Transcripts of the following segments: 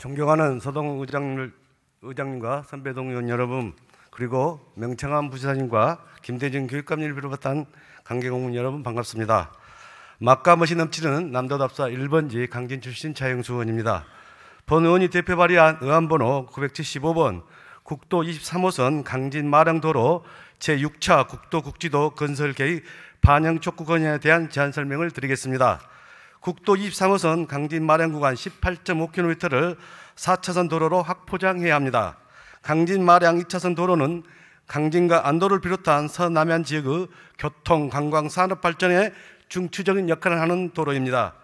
존경하는 서동 의장님, 의장님과 선배 동의원 여러분 그리고 명창한 부지사님과 김대중 교육감님을 비롯한 관계공무원 여러분 반갑습니다. 막과 멋이 넘치는 남도답사 1번지 강진 출신 차영수 의원입니다. 본 의원이 대표 발의한 의안번호 975번 국도 23호선 강진 마령도로 제6차 국도 국지도 건설 계획 반영 촉구 건의에 대한 제안 설명을 드리겠습니다. 국도 23호선 강진 마량 구간 18.5km를 4차선 도로로 확포장해야 합니다. 강진 마량 2차선 도로는 강진과 안도를 비롯한 서남해 지역의 교통, 관광, 산업 발전에 중추적인 역할을 하는 도로입니다.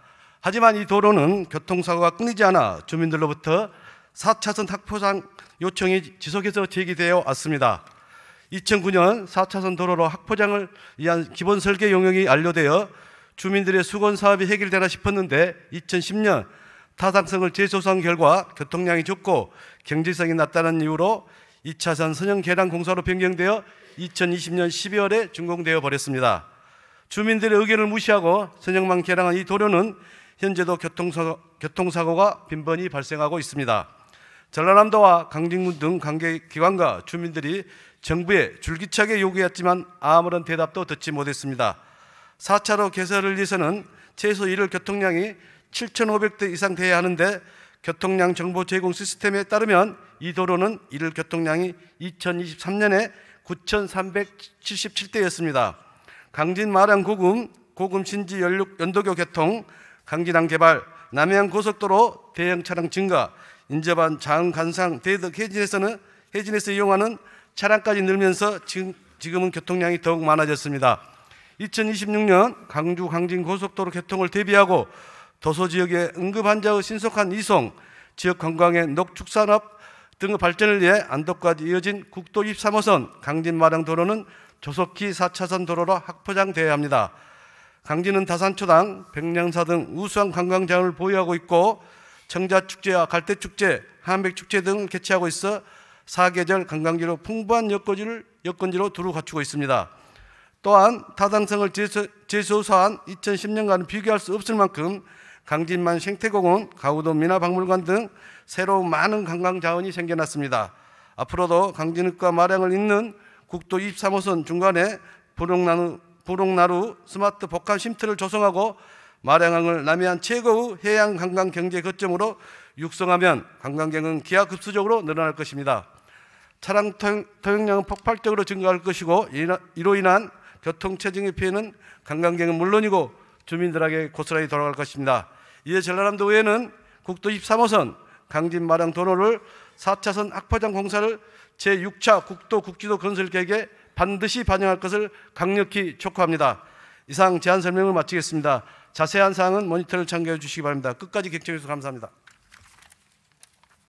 하지만 이 도로는 교통사고가 끊이지 않아 주민들로부터 4차선 확포장 요청이 지속해서 제기되어 왔습니다. 2009년 4차선 도로로 확포장을 위한 기본 설계 용역이 완료되어 주민들의 수건 사업이 해결되나 싶었는데 2010년 타당성을 재조사한 결과 교통량이 적고 경제성이 낮다는 이유로 2차선 선형 계단 공사로 변경되어 2020년 12월에 준공되어 버렸습니다. 주민들의 의견을 무시하고 선형만 개량한 이 도로는 현재도 교통사, 교통사고가 빈번히 발생하고 있습니다. 전라남도와 강진군 등 관계기관과 주민들이 정부에 줄기차게 요구했지만 아무런 대답도 듣지 못했습니다. 4차로 개설을 위해서는 최소 1일 교통량이 7,500대 이상 돼야 하는데 교통량 정보 제공 시스템에 따르면 이 도로는 1일 교통량이 2023년에 9,377대였습니다. 강진 마량 고금, 고금 신지 연도교 개통, 강진항 개발, 남해안 고속도로 대형 차량 증가, 인접한 자 간상 대덕 해진에서는 해진에서 이용하는 차량까지 늘면서 지금, 지금은 교통량이 더욱 많아졌습니다. 2026년 강주 강진 고속도로 개통을 대비하고 도서 지역의 응급 환자의 신속한 이송, 지역 관광의 녹축산업 등의 발전을 위해 안덕까지 이어진 국도 23호선 강진 마량 도로는 조속히 4차선 도로로 확포장돼야 합니다. 강진은 다산초당, 백령사 등 우수한 관광장을 보유하고 있고 청자축제와 갈대축제, 한백축제 등을 개최하고 있어 사계절 관광지로 풍부한 여건지를, 여건지로 두루 갖추고 있습니다. 또한 타당성을 재조사한 2010년과는 비교할 수 없을 만큼 강진만 생태공원, 가우도 민화박물관 등 새로 운 많은 관광 자원이 생겨났습니다. 앞으로도 강진읍과 마량을 잇는 국도 23호선 중간에 부록나루, 부록나루 스마트 복합 쉼터를 조성하고 마량항을 남해안 최고의 해양 관광 경제 거점으로 육성하면 관광객은 기하급수적으로 늘어날 것입니다. 차량 통행량은 폭발적으로 증가할 것이고 이로 인한 교통체증의 피해는 관광객은 물론이고 주민들에게 고스란히 돌아갈 것입니다. 이에 전라남도 의회는 국도 23호선 강진 마량 도로를 4차선 악파장 공사를 제6차 국도 국지도 건설 계획에 반드시 반영할 것을 강력히 촉구합니다. 이상 제안 설명을 마치겠습니다. 자세한 사항은 모니터를 참고해 주시기 바랍니다. 끝까지 객청해 주셔서 감사합니다.